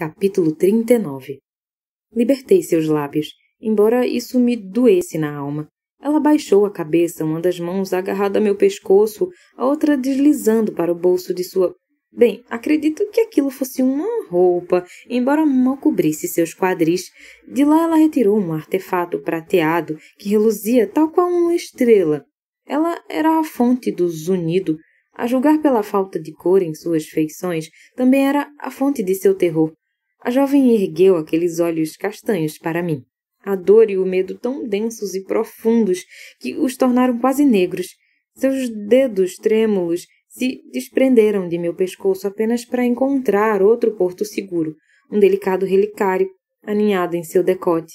Capítulo 39 Libertei seus lábios, embora isso me doesse na alma. Ela baixou a cabeça, uma das mãos agarrada a meu pescoço, a outra deslizando para o bolso de sua. Bem, acredito que aquilo fosse uma roupa, embora mal cobrisse seus quadris. De lá ela retirou um artefato prateado que reluzia tal qual uma estrela. Ela era a fonte do zunido. A julgar pela falta de cor em suas feições, também era a fonte de seu terror. A jovem ergueu aqueles olhos castanhos para mim. A dor e o medo tão densos e profundos que os tornaram quase negros. Seus dedos trêmulos se desprenderam de meu pescoço apenas para encontrar outro porto seguro, um delicado relicário aninhado em seu decote.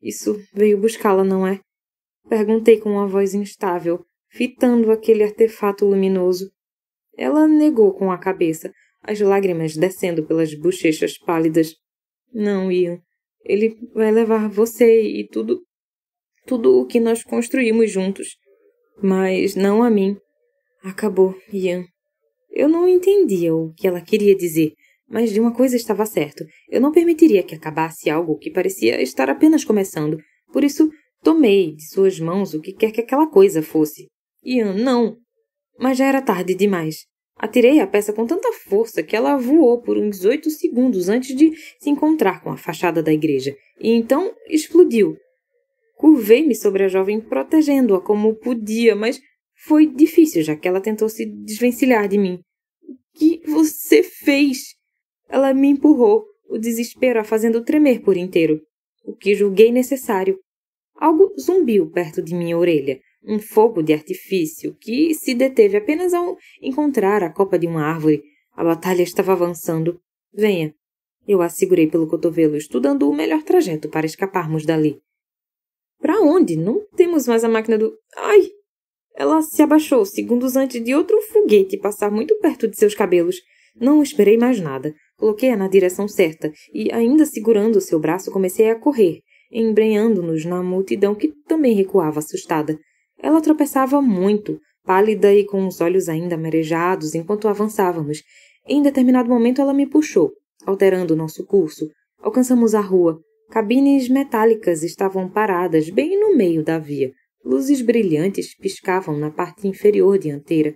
Isso veio buscá-la, não é? Perguntei com uma voz instável, fitando aquele artefato luminoso. Ela negou com a cabeça, as lágrimas descendo pelas bochechas pálidas. Não, Ian. Ele vai levar você e tudo. tudo o que nós construímos juntos. Mas não a mim. Acabou, Ian. Eu não entendia o que ela queria dizer, mas de uma coisa estava certo. Eu não permitiria que acabasse algo que parecia estar apenas começando. Por isso, tomei de suas mãos o que quer que aquela coisa fosse. Ian, não! Mas já era tarde demais. Atirei a peça com tanta força que ela voou por uns 18 segundos antes de se encontrar com a fachada da igreja, e então explodiu. Curvei-me sobre a jovem, protegendo-a como podia, mas foi difícil, já que ela tentou se desvencilhar de mim. O que você fez? Ela me empurrou, o desespero a fazendo tremer por inteiro, o que julguei necessário. Algo zumbiu perto de minha orelha um fogo de artifício que se deteve apenas ao encontrar a copa de uma árvore. A batalha estava avançando. Venha. Eu a segurei pelo cotovelo, estudando o melhor trajeto para escaparmos dali. Para onde? Não temos mais a máquina do. Ai! Ela se abaixou segundos antes de outro foguete passar muito perto de seus cabelos. Não esperei mais nada. Coloquei-a na direção certa e, ainda segurando seu braço, comecei a correr, embrenhando-nos na multidão que também recuava assustada. Ela tropeçava muito, pálida e com os olhos ainda marejados enquanto avançávamos. Em determinado momento ela me puxou, alterando nosso curso. Alcançamos a rua. Cabines metálicas estavam paradas bem no meio da via. Luzes brilhantes piscavam na parte inferior dianteira.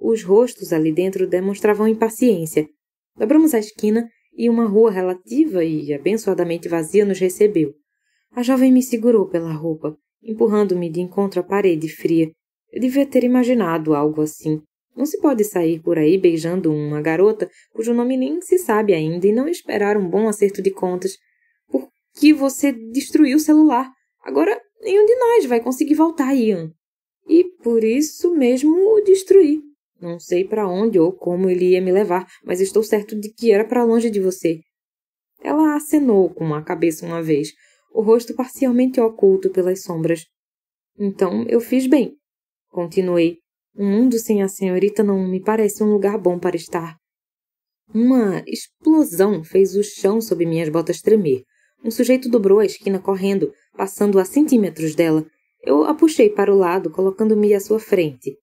Os rostos ali dentro demonstravam impaciência. Dobramos a esquina e uma rua relativa e abençoadamente vazia nos recebeu. A jovem me segurou pela roupa empurrando-me de encontro à parede fria. Eu devia ter imaginado algo assim. Não se pode sair por aí beijando uma garota cujo nome nem se sabe ainda e não esperar um bom acerto de contas. Por que você destruiu o celular? Agora nenhum de nós vai conseguir voltar, Ian. E por isso mesmo o destruí. Não sei para onde ou como ele ia me levar, mas estou certo de que era para longe de você. Ela acenou com a cabeça uma vez, o rosto parcialmente oculto pelas sombras. Então eu fiz bem. Continuei. Um mundo sem a senhorita não me parece um lugar bom para estar. Uma explosão fez o chão sob minhas botas tremer. Um sujeito dobrou a esquina correndo, passando a centímetros dela. Eu a puxei para o lado, colocando-me à sua frente.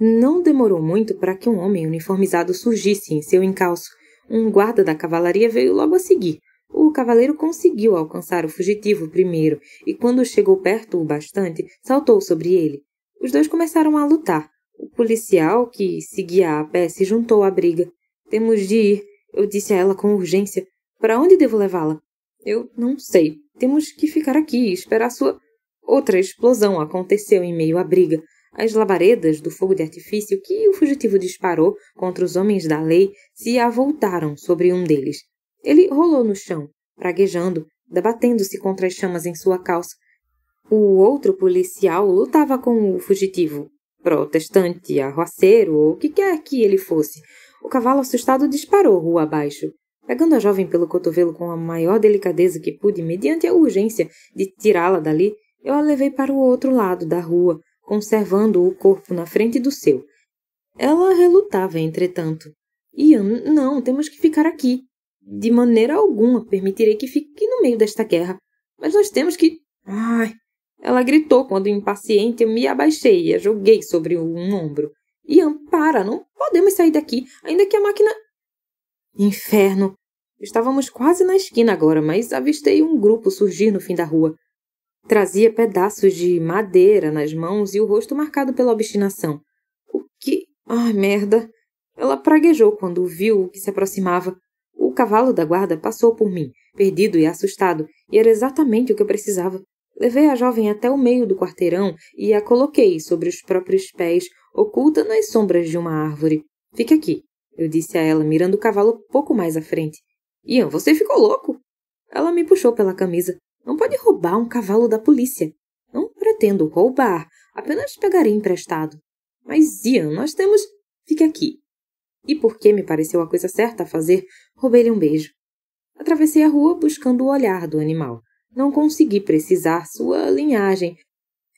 Não demorou muito para que um homem uniformizado surgisse em seu encalço. Um guarda da cavalaria veio logo a seguir. O cavaleiro conseguiu alcançar o fugitivo primeiro e, quando chegou perto o bastante, saltou sobre ele. Os dois começaram a lutar. O policial, que seguia a pé, se juntou à briga. Temos de ir, eu disse a ela com urgência. Para onde devo levá-la? Eu não sei. Temos que ficar aqui e esperar sua. Outra explosão aconteceu em meio à briga. As labaredas do fogo de artifício que o fugitivo disparou contra os homens da lei se avultaram sobre um deles. Ele rolou no chão, praguejando, debatendo-se contra as chamas em sua calça. O outro policial lutava com o fugitivo, protestante, arroaceiro ou o que quer que ele fosse. O cavalo assustado disparou rua abaixo, pegando a jovem pelo cotovelo com a maior delicadeza que pude, mediante a urgência de tirá-la dali, eu a levei para o outro lado da rua, conservando o corpo na frente do seu. Ela relutava, entretanto. Ian, não, temos que ficar aqui. De maneira alguma permitirei que fique no meio desta guerra. Mas nós temos que. Ai! Ela gritou quando, impaciente, eu me abaixei e a joguei sobre um ombro. Ian, para! Não podemos sair daqui, ainda que a máquina. Inferno! Estávamos quase na esquina agora, mas avistei um grupo surgir no fim da rua. Trazia pedaços de madeira nas mãos e o rosto marcado pela obstinação. O que. Ai, merda! Ela praguejou quando viu o que se aproximava cavalo da guarda passou por mim, perdido e assustado, e era exatamente o que eu precisava. Levei a jovem até o meio do quarteirão e a coloquei sobre os próprios pés, oculta nas sombras de uma árvore. Fique aqui, eu disse a ela, mirando o cavalo pouco mais à frente. Ian, você ficou louco? Ela me puxou pela camisa. Não pode roubar um cavalo da polícia. Não pretendo roubar, apenas pegarei emprestado. Mas, Ian, nós temos. Fique aqui, e porque me pareceu a coisa certa a fazer, roubei-lhe um beijo. Atravessei a rua buscando o olhar do animal. Não consegui precisar sua linhagem.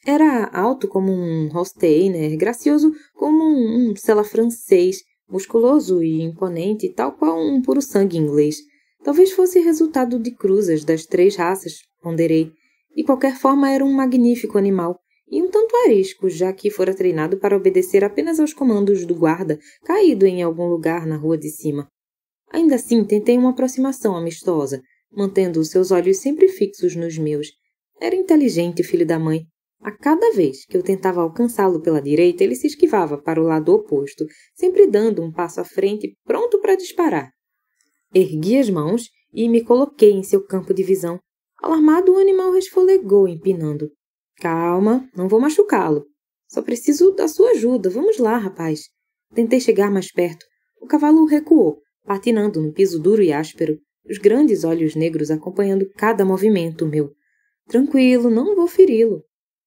Era alto como um Holsteiner, gracioso como um, um sela francês, musculoso e imponente, tal qual um puro-sangue inglês. Talvez fosse resultado de cruzas das três raças, ponderei. De qualquer forma, era um magnífico animal e um tanto arisco, já que fora treinado para obedecer apenas aos comandos do guarda caído em algum lugar na rua de cima. Ainda assim, tentei uma aproximação amistosa, mantendo seus olhos sempre fixos nos meus. Era inteligente, filho da mãe. A cada vez que eu tentava alcançá-lo pela direita, ele se esquivava para o lado oposto, sempre dando um passo à frente, pronto para disparar. Ergui as mãos e me coloquei em seu campo de visão. Alarmado, o animal resfolegou, empinando. Calma, não vou machucá-lo. Só preciso da sua ajuda. Vamos lá, rapaz. Tentei chegar mais perto. O cavalo recuou, patinando no piso duro e áspero, os grandes olhos negros acompanhando cada movimento meu. Tranquilo, não vou feri-lo.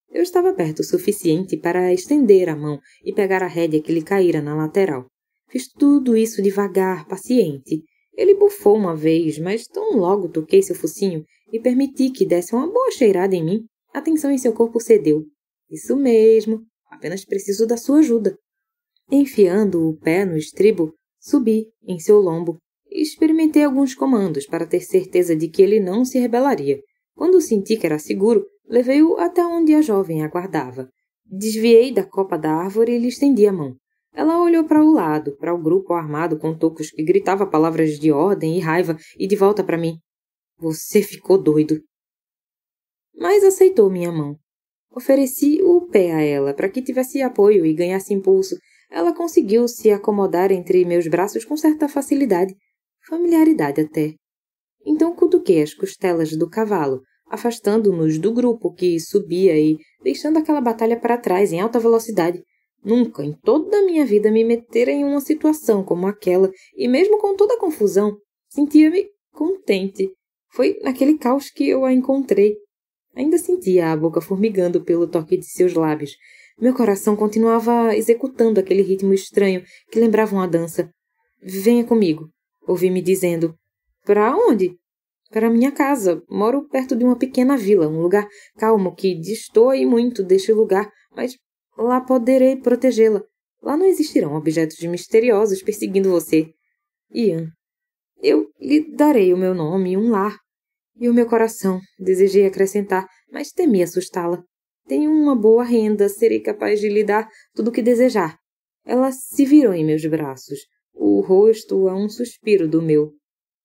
Eu estava perto o suficiente para estender a mão e pegar a rédea que lhe caíra na lateral. Fiz tudo isso devagar, paciente. Ele bufou uma vez, mas tão logo toquei seu focinho e permiti que desse uma boa cheirada em mim, a tensão em seu corpo cedeu. Isso mesmo, apenas preciso da sua ajuda. Enfiando o pé no estribo, subi em seu lombo e experimentei alguns comandos para ter certeza de que ele não se rebelaria. Quando senti que era seguro, levei-o até onde a jovem aguardava. Desviei da copa da árvore e lhe estendi a mão. Ela olhou para o lado, para o grupo armado com tocos que gritava palavras de ordem e raiva, e de volta para mim. Você ficou doido, mas aceitou minha mão. Ofereci o pé a ela para que tivesse apoio e ganhasse impulso. Ela conseguiu se acomodar entre meus braços com certa facilidade, familiaridade até. Então cutuquei as costelas do cavalo, afastando-nos do grupo que subia e deixando aquela batalha para trás em alta velocidade. Nunca em toda a minha vida me metera em uma situação como aquela, e mesmo com toda a confusão, sentia-me contente. Foi naquele caos que eu a encontrei, Ainda sentia a boca formigando pelo toque de seus lábios. Meu coração continuava executando aquele ritmo estranho que lembrava uma dança. Venha comigo, ouvi-me dizendo. Para onde? Para minha casa. Moro perto de uma pequena vila, um lugar calmo que destoe muito deste lugar, mas lá poderei protegê-la. Lá não existirão objetos misteriosos perseguindo você. Ian, eu lhe darei o meu nome, e um lar, e o meu coração, desejei acrescentar, mas temi assustá-la. Tenho uma boa renda, serei capaz de lhe dar tudo o que desejar. Ela se virou em meus braços, o rosto a um suspiro do meu.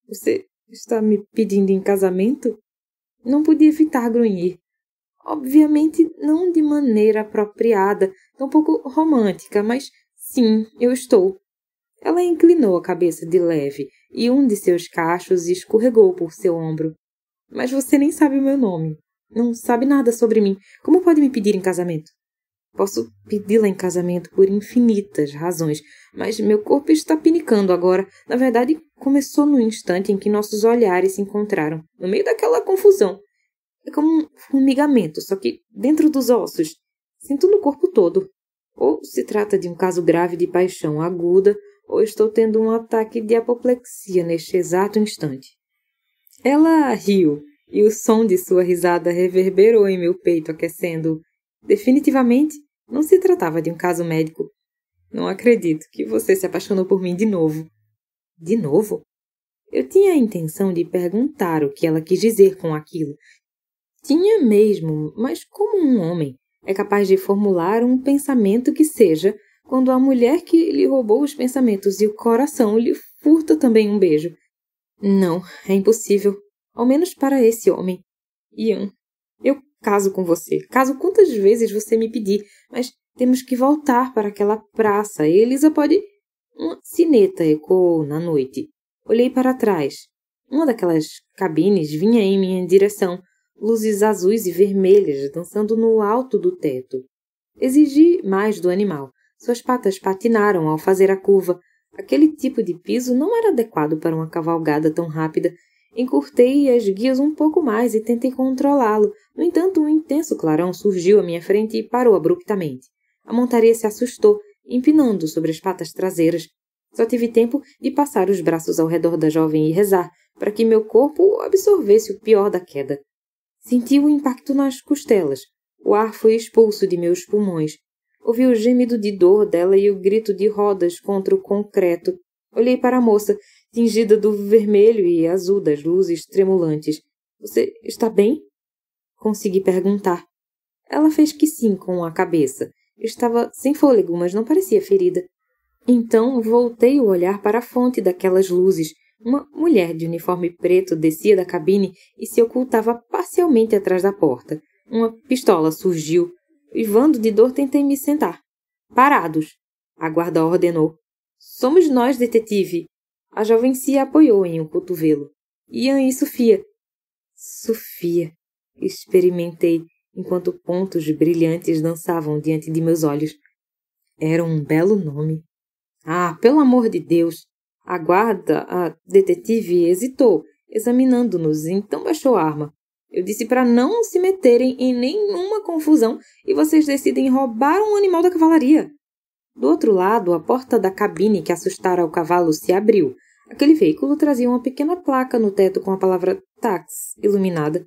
Você está me pedindo em casamento? Não podia evitar grunhir. Obviamente, não de maneira apropriada, tampouco romântica, mas sim, eu estou. Ela inclinou a cabeça de leve e um de seus cachos escorregou por seu ombro. Mas você nem sabe o meu nome. Não sabe nada sobre mim. Como pode me pedir em casamento? Posso pedi-la em casamento por infinitas razões, mas meu corpo está pinicando agora. Na verdade, começou no instante em que nossos olhares se encontraram, no meio daquela confusão. É como um fumigamento, só que dentro dos ossos. Sinto no corpo todo. Ou se trata de um caso grave de paixão aguda, ou estou tendo um ataque de apoplexia neste exato instante. Ela riu, e o som de sua risada reverberou em meu peito, aquecendo. Definitivamente, não se tratava de um caso médico. Não acredito que você se apaixonou por mim de novo. De novo? Eu tinha a intenção de perguntar o que ela quis dizer com aquilo. Tinha mesmo, mas como um homem é capaz de formular um pensamento que seja quando a mulher que lhe roubou os pensamentos e o coração lhe furta também um beijo? Não, é impossível. Ao menos para esse homem. Ian, eu caso com você. Caso quantas vezes você me pedir, mas temos que voltar para aquela praça. Elisa pode. Uma sineta ecoou na noite. Olhei para trás. Uma daquelas cabines vinha em minha direção, luzes azuis e vermelhas dançando no alto do teto. Exigi mais do animal. Suas patas patinaram ao fazer a curva, Aquele tipo de piso não era adequado para uma cavalgada tão rápida. Encurtei as guias um pouco mais e tentei controlá-lo. No entanto, um intenso clarão surgiu à minha frente e parou abruptamente. A montaria se assustou, empinando sobre as patas traseiras. Só tive tempo de passar os braços ao redor da jovem e rezar, para que meu corpo absorvesse o pior da queda. Senti o impacto nas costelas. O ar foi expulso de meus pulmões. Ouvi o gemido de dor dela e o grito de rodas contra o concreto. Olhei para a moça, tingida do vermelho e azul das luzes tremulantes. Você está bem? Consegui perguntar. Ela fez que sim com a cabeça. Estava sem fôlego, mas não parecia ferida. Então voltei o olhar para a fonte daquelas luzes. Uma mulher de uniforme preto descia da cabine e se ocultava parcialmente atrás da porta. Uma pistola surgiu, Ivando de dor tentei me sentar. Parados, a guarda ordenou. Somos nós, detetive. A jovem se apoiou em um cotovelo. Ian e Sofia. Sofia, experimentei enquanto pontos brilhantes dançavam diante de meus olhos. Era um belo nome. Ah, pelo amor de Deus! A guarda, a detetive, hesitou, examinando-nos, então baixou a arma. Eu disse para não se meterem em nenhuma confusão e vocês decidem roubar um animal da cavalaria. Do outro lado, a porta da cabine que assustara o cavalo se abriu. Aquele veículo trazia uma pequena placa no teto com a palavra táxi iluminada.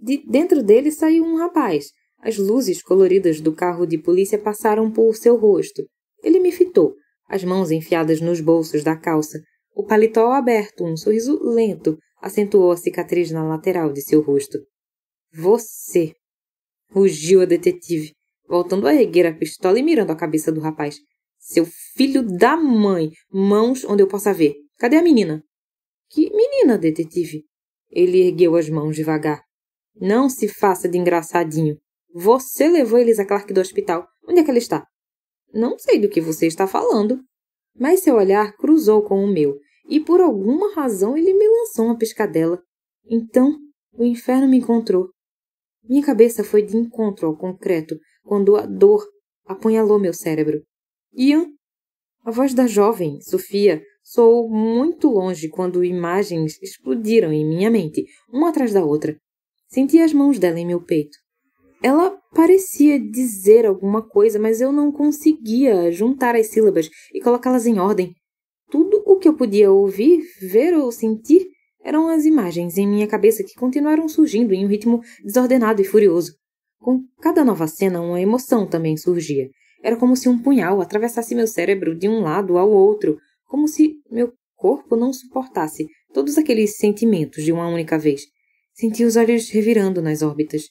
De dentro dele saiu um rapaz. As luzes coloridas do carro de polícia passaram por seu rosto. Ele me fitou, as mãos enfiadas nos bolsos da calça, o paletó aberto, um sorriso lento, acentuou a cicatriz na lateral de seu rosto. Você! rugiu a detetive, voltando a erguer a pistola e mirando a cabeça do rapaz. Seu filho da mãe! Mãos onde eu possa ver! Cadê a menina? Que menina, detetive? Ele ergueu as mãos devagar. Não se faça de engraçadinho. Você levou Elisa Clark do hospital. Onde é que ela está? Não sei do que você está falando. Mas seu olhar cruzou com o meu e por alguma razão ele me lançou uma piscadela. Então o inferno me encontrou. Minha cabeça foi de encontro ao concreto quando a dor apunhalou meu cérebro. Ian, a voz da jovem, Sofia, soou muito longe quando imagens explodiram em minha mente, uma atrás da outra. Senti as mãos dela em meu peito. Ela parecia dizer alguma coisa, mas eu não conseguia juntar as sílabas e colocá-las em ordem. Tudo o que eu podia ouvir, ver ou sentir eram as imagens em minha cabeça que continuaram surgindo em um ritmo desordenado e furioso. Com cada nova cena, uma emoção também surgia. Era como se um punhal atravessasse meu cérebro de um lado ao outro, como se meu corpo não suportasse todos aqueles sentimentos de uma única vez. Senti os olhos revirando nas órbitas.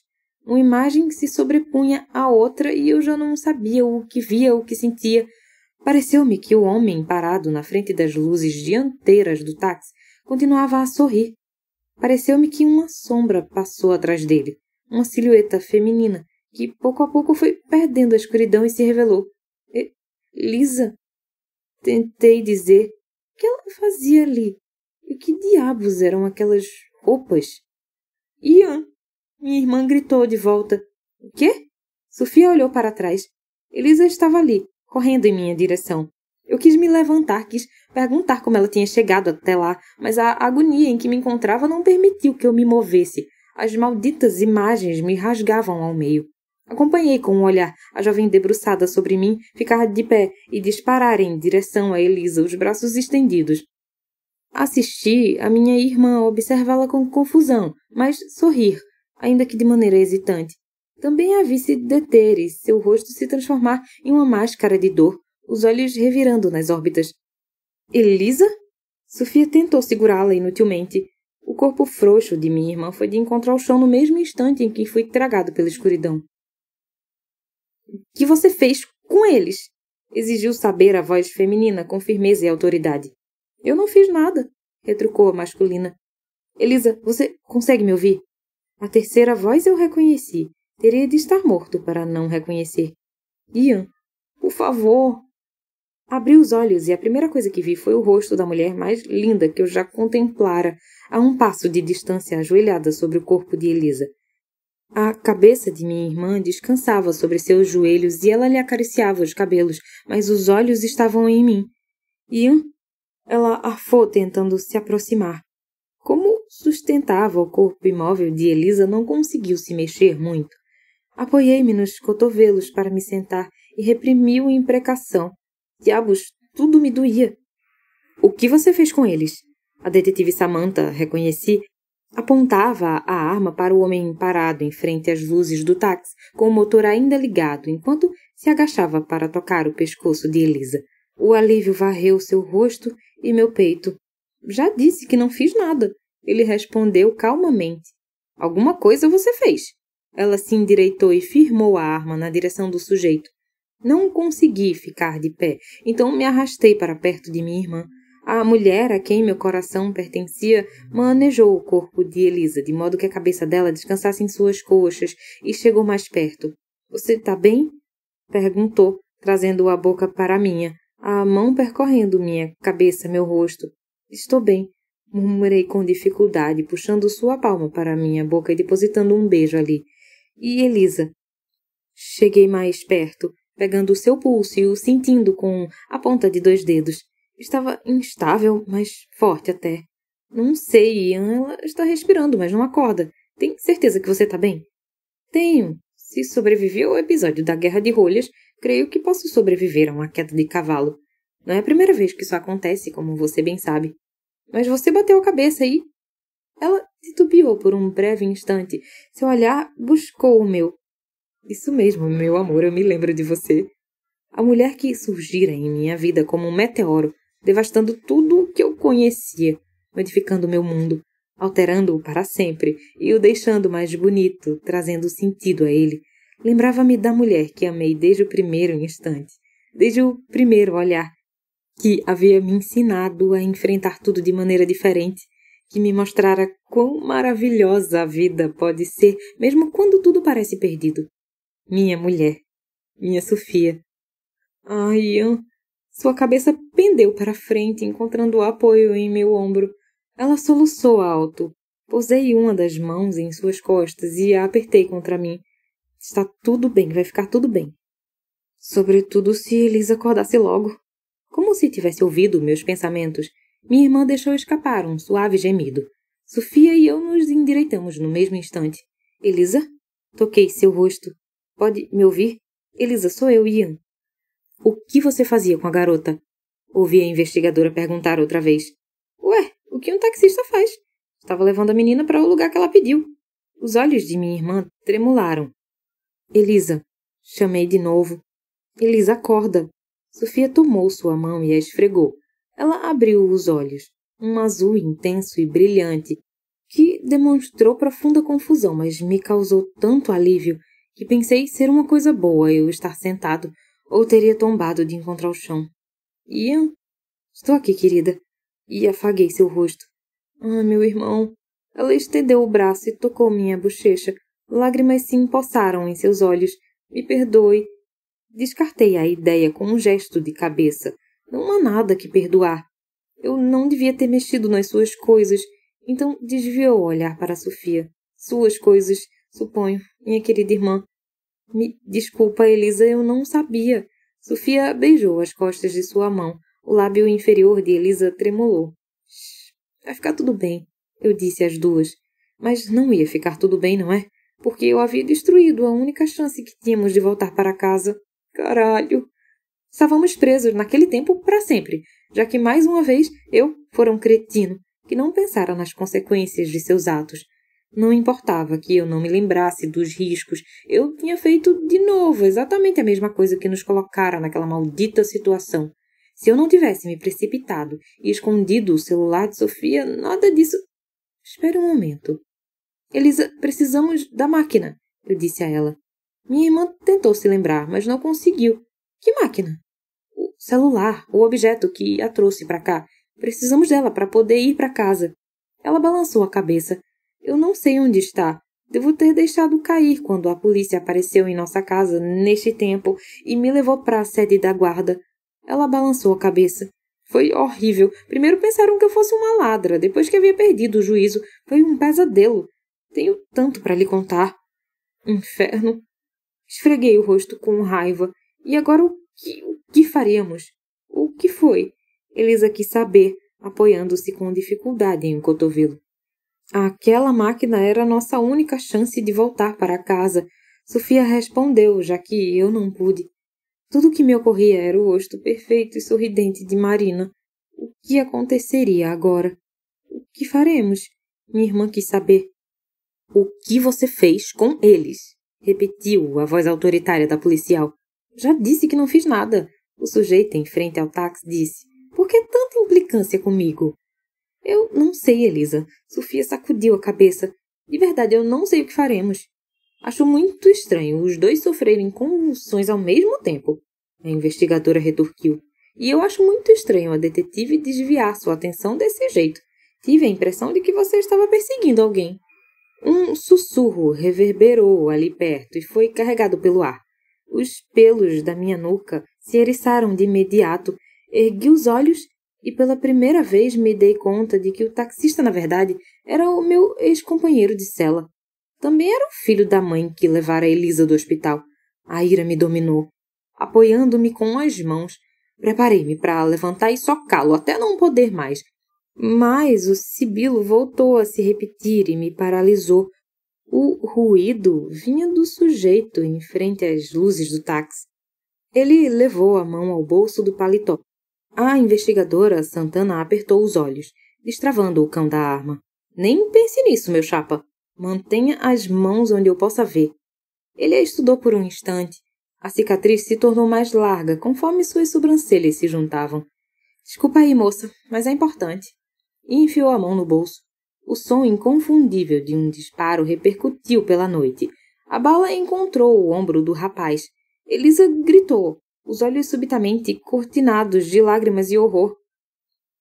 Uma imagem se sobrepunha à outra e eu já não sabia o que via, o que sentia, Pareceu-me que o homem parado na frente das luzes dianteiras do táxi continuava a sorrir. Pareceu-me que uma sombra passou atrás dele, uma silhueta feminina que pouco a pouco foi perdendo a escuridão e se revelou. E Lisa? Tentei dizer. O que ela fazia ali? E que diabos eram aquelas roupas? Ian! Minha irmã gritou de volta. O quê? Sofia olhou para trás. Elisa estava ali, correndo em minha direção. Eu quis me levantar, quis perguntar como ela tinha chegado até lá, mas a agonia em que me encontrava não permitiu que eu me movesse. As malditas imagens me rasgavam ao meio. Acompanhei com um olhar a jovem debruçada sobre mim ficar de pé e disparar em direção a Elisa, os braços estendidos. Assisti a minha irmã observá-la com confusão, mas sorrir, ainda que de maneira hesitante. Também a vi se deter e seu rosto se transformar em uma máscara de dor, os olhos revirando nas órbitas. Elisa? Sofia tentou segurá-la inutilmente. O corpo frouxo de minha irmã foi de encontrar o chão no mesmo instante em que fui tragado pela escuridão. O que você fez com eles? exigiu saber a voz feminina com firmeza e autoridade. Eu não fiz nada, retrucou a masculina. Elisa, você consegue me ouvir? A terceira voz eu reconheci. Teria de estar morto para não reconhecer. Ian, por favor! Abri os olhos e a primeira coisa que vi foi o rosto da mulher mais linda que eu já contemplara, a um passo de distância ajoelhada sobre o corpo de Elisa. A cabeça de minha irmã descansava sobre seus joelhos e ela lhe acariciava os cabelos, mas os olhos estavam em mim. Ian, ela arfou tentando se aproximar. Como sustentava o corpo imóvel de Elisa, não conseguiu se mexer muito. Apoiei-me nos cotovelos para me sentar e reprimi uma imprecação. Diabos, tudo me doía. O que você fez com eles? A detetive Samantha, reconheci, apontava a arma para o homem parado em frente às luzes do táxi, com o motor ainda ligado, enquanto se agachava para tocar o pescoço de Elisa. O alívio varreu seu rosto e meu peito. Já disse que não fiz nada, ele respondeu calmamente. Alguma coisa você fez. Ela se endireitou e firmou a arma na direção do sujeito. Não consegui ficar de pé, então me arrastei para perto de minha irmã. A mulher a quem meu coração pertencia manejou o corpo de Elisa, de modo que a cabeça dela descansasse em suas coxas, e chegou mais perto. Você está bem? perguntou, trazendo a boca para a minha, a mão percorrendo minha cabeça, meu rosto. Estou bem, murmurei com dificuldade, puxando sua palma para minha boca e depositando um beijo ali e Elisa. Cheguei mais perto, pegando o seu pulso e o sentindo com a ponta de dois dedos. Estava instável, mas forte até. Não sei, Ian, ela está respirando, mas não acorda. Tem certeza que você está bem? Tenho. Se sobrevivi ao episódio da Guerra de Rolhas, creio que posso sobreviver a uma queda de cavalo. Não é a primeira vez que isso acontece, como você bem sabe. Mas você bateu a cabeça aí. Ela Titubeou por um breve instante. Seu olhar buscou o meu. Isso mesmo, meu amor, eu me lembro de você. A mulher que surgira em minha vida como um meteoro, devastando tudo o que eu conhecia, modificando meu mundo, alterando-o para sempre e o deixando mais bonito, trazendo sentido a ele. Lembrava-me da mulher que amei desde o primeiro instante, desde o primeiro olhar, que havia me ensinado a enfrentar tudo de maneira diferente, que me mostrara quão maravilhosa a vida pode ser, mesmo quando tudo parece perdido. Minha mulher, minha Sofia. Ah, Ian, sua cabeça pendeu para frente, encontrando apoio em meu ombro. Ela soluçou alto. Posei uma das mãos em suas costas e a apertei contra mim. Está tudo bem, vai ficar tudo bem. Sobretudo se Elisa acordasse logo. Como se tivesse ouvido meus pensamentos, minha irmã deixou escapar um suave gemido. Sofia e eu nos endireitamos no mesmo instante. Elisa? Toquei seu rosto. Pode me ouvir? Elisa, sou eu, Ian. O que você fazia com a garota? Ouvi a investigadora perguntar outra vez. Ué, o que um taxista faz? Estava levando a menina para o lugar que ela pediu. Os olhos de minha irmã tremularam. Elisa, chamei de novo. Elisa, acorda. Sofia tomou sua mão e a esfregou. Ela abriu os olhos, um azul intenso e brilhante, que demonstrou profunda confusão, mas me causou tanto alívio que pensei ser uma coisa boa eu estar sentado ou teria tombado de encontrar o chão. Ian? Estou aqui, querida. E afaguei seu rosto. Ah, meu irmão. Ela estendeu o braço e tocou minha bochecha. Lágrimas se empossaram em seus olhos. Me perdoe. Descartei a ideia com um gesto de cabeça. Não há nada que perdoar. Eu não devia ter mexido nas suas coisas. Então desviou o olhar para Sofia. Suas coisas, suponho, minha querida irmã. Me desculpa, Elisa, eu não sabia. Sofia beijou as costas de sua mão. O lábio inferior de Elisa tremulou. Vai ficar tudo bem, eu disse às duas. Mas não ia ficar tudo bem, não é? Porque eu havia destruído a única chance que tínhamos de voltar para casa. Caralho! Estávamos presos naquele tempo para sempre, já que mais uma vez eu fora um cretino que não pensara nas consequências de seus atos. Não importava que eu não me lembrasse dos riscos, eu tinha feito de novo exatamente a mesma coisa que nos colocara naquela maldita situação. Se eu não tivesse me precipitado e escondido o celular de Sofia, nada disso. Espere um momento. Elisa, precisamos da máquina, eu disse a ela. Minha irmã tentou se lembrar, mas não conseguiu. Que máquina? O celular, o objeto que a trouxe para cá. Precisamos dela para poder ir para casa. Ela balançou a cabeça. Eu não sei onde está. Devo ter deixado cair quando a polícia apareceu em nossa casa neste tempo e me levou para a sede da guarda. Ela balançou a cabeça. Foi horrível. Primeiro pensaram que eu fosse uma ladra, depois que havia perdido o juízo. Foi um pesadelo. Tenho tanto para lhe contar. Inferno. Esfreguei o rosto com raiva. E agora o que, o que faremos? O que foi? Elisa quis saber, apoiando-se com dificuldade em um cotovelo. Aquela máquina era nossa única chance de voltar para casa. Sofia respondeu, já que eu não pude. Tudo o que me ocorria era o rosto perfeito e sorridente de Marina. O que aconteceria agora? O que faremos? Minha irmã quis saber. O que você fez com eles? Repetiu a voz autoritária da policial. Já disse que não fiz nada. O sujeito em frente ao táxi disse: Por que tanta implicância comigo? Eu não sei, Elisa. Sofia sacudiu a cabeça. De verdade, eu não sei o que faremos. Acho muito estranho os dois sofrerem convulsões ao mesmo tempo. A investigadora retorquiu. E eu acho muito estranho a detetive desviar sua atenção desse jeito. Tive a impressão de que você estava perseguindo alguém. Um sussurro reverberou ali perto e foi carregado pelo ar. Os pelos da minha nuca se eriçaram de imediato, ergui os olhos e pela primeira vez me dei conta de que o taxista, na verdade, era o meu ex-companheiro de cela. Também era o filho da mãe que levara Elisa do hospital. A ira me dominou. Apoiando-me com as mãos, preparei-me para levantar e socá-lo até não poder mais. Mas o sibilo voltou a se repetir e me paralisou o ruído vinha do sujeito em frente às luzes do táxi. Ele levou a mão ao bolso do paletó. A investigadora Santana apertou os olhos, destravando o cão da arma. Nem pense nisso, meu chapa. Mantenha as mãos onde eu possa ver. Ele a estudou por um instante. A cicatriz se tornou mais larga conforme suas sobrancelhas se juntavam. Desculpa aí, moça, mas é importante. E enfiou a mão no bolso. O som inconfundível de um disparo repercutiu pela noite. A bala encontrou o ombro do rapaz. Elisa gritou, os olhos subitamente cortinados de lágrimas e horror.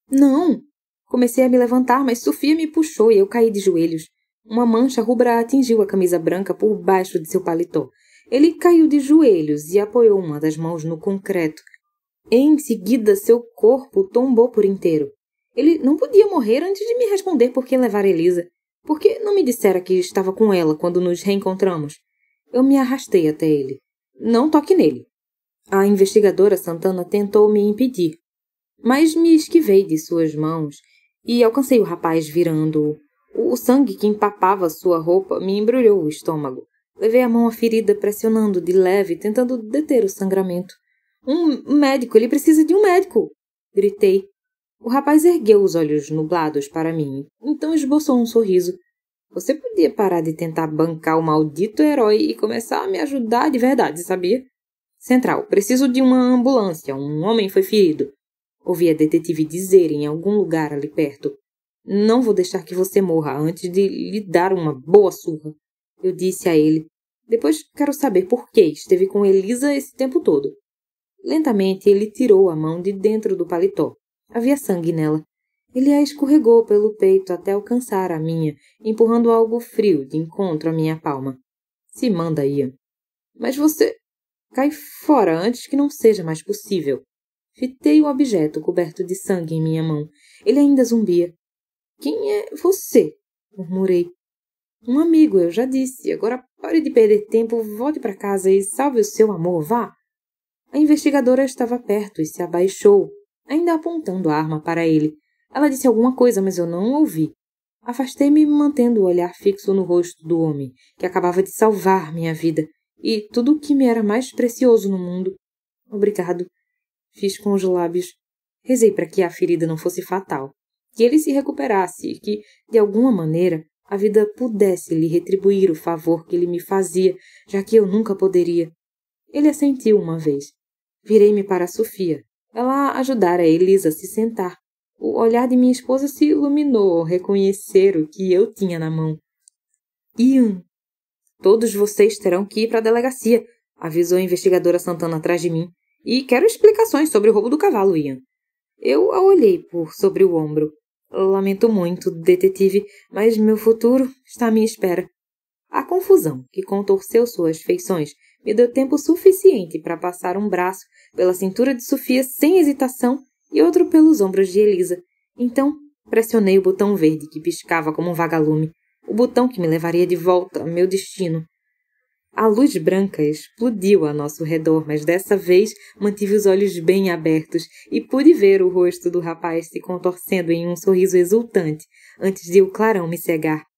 Não! Comecei a me levantar, mas Sofia me puxou e eu caí de joelhos. Uma mancha rubra atingiu a camisa branca por baixo de seu paletó. Ele caiu de joelhos e apoiou uma das mãos no concreto. Em seguida, seu corpo tombou por inteiro. Ele não podia morrer antes de me responder por que levar Elisa. Por que não me dissera que estava com ela quando nos reencontramos? Eu me arrastei até ele. Não toque nele. A investigadora Santana tentou me impedir, mas me esquivei de suas mãos e alcancei o rapaz virando-o. O sangue que empapava sua roupa me embrulhou o estômago. Levei a mão à ferida, pressionando de leve, tentando deter o sangramento. Um médico, ele precisa de um médico! Gritei, o rapaz ergueu os olhos nublados para mim, então esboçou um sorriso. Você podia parar de tentar bancar o maldito herói e começar a me ajudar de verdade, sabia? Central, preciso de uma ambulância. Um homem foi ferido. Ouvi a detetive dizer em algum lugar ali perto. Não vou deixar que você morra antes de lhe dar uma boa surra. Eu disse a ele. Depois quero saber por que esteve com Elisa esse tempo todo. Lentamente ele tirou a mão de dentro do paletó. Havia sangue nela. Ele a escorregou pelo peito até alcançar a minha, empurrando algo frio de encontro à minha palma. Se manda, Ian. Mas você. Cai fora antes que não seja mais possível. Fitei o objeto coberto de sangue em minha mão. Ele ainda zumbia. Quem é você? murmurei. Um amigo, eu já disse. Agora pare de perder tempo, volte para casa e salve o seu amor, vá. A investigadora estava perto e se abaixou, ainda apontando a arma para ele. Ela disse alguma coisa, mas eu não ouvi. Afastei-me, mantendo o olhar fixo no rosto do homem, que acabava de salvar minha vida e tudo o que me era mais precioso no mundo. Obrigado, fiz com os lábios. Rezei para que a ferida não fosse fatal, que ele se recuperasse e que, de alguma maneira, a vida pudesse lhe retribuir o favor que ele me fazia, já que eu nunca poderia. Ele assentiu uma vez. Virei-me para Sofia, ela ajudara Elisa a se sentar. O olhar de minha esposa se iluminou ao reconhecer o que eu tinha na mão. Ian, todos vocês terão que ir para a delegacia, avisou a investigadora Santana atrás de mim. E quero explicações sobre o roubo do cavalo, Ian. Eu a olhei por sobre o ombro. Lamento muito, detetive, mas meu futuro está à minha espera. A confusão que contorceu suas feições me deu tempo suficiente para passar um braço pela cintura de Sofia sem hesitação e outro pelos ombros de Elisa. Então, pressionei o botão verde que piscava como um vagalume, o botão que me levaria de volta ao meu destino. A luz branca explodiu a nosso redor, mas dessa vez mantive os olhos bem abertos e pude ver o rosto do rapaz se contorcendo em um sorriso exultante antes de o clarão me cegar.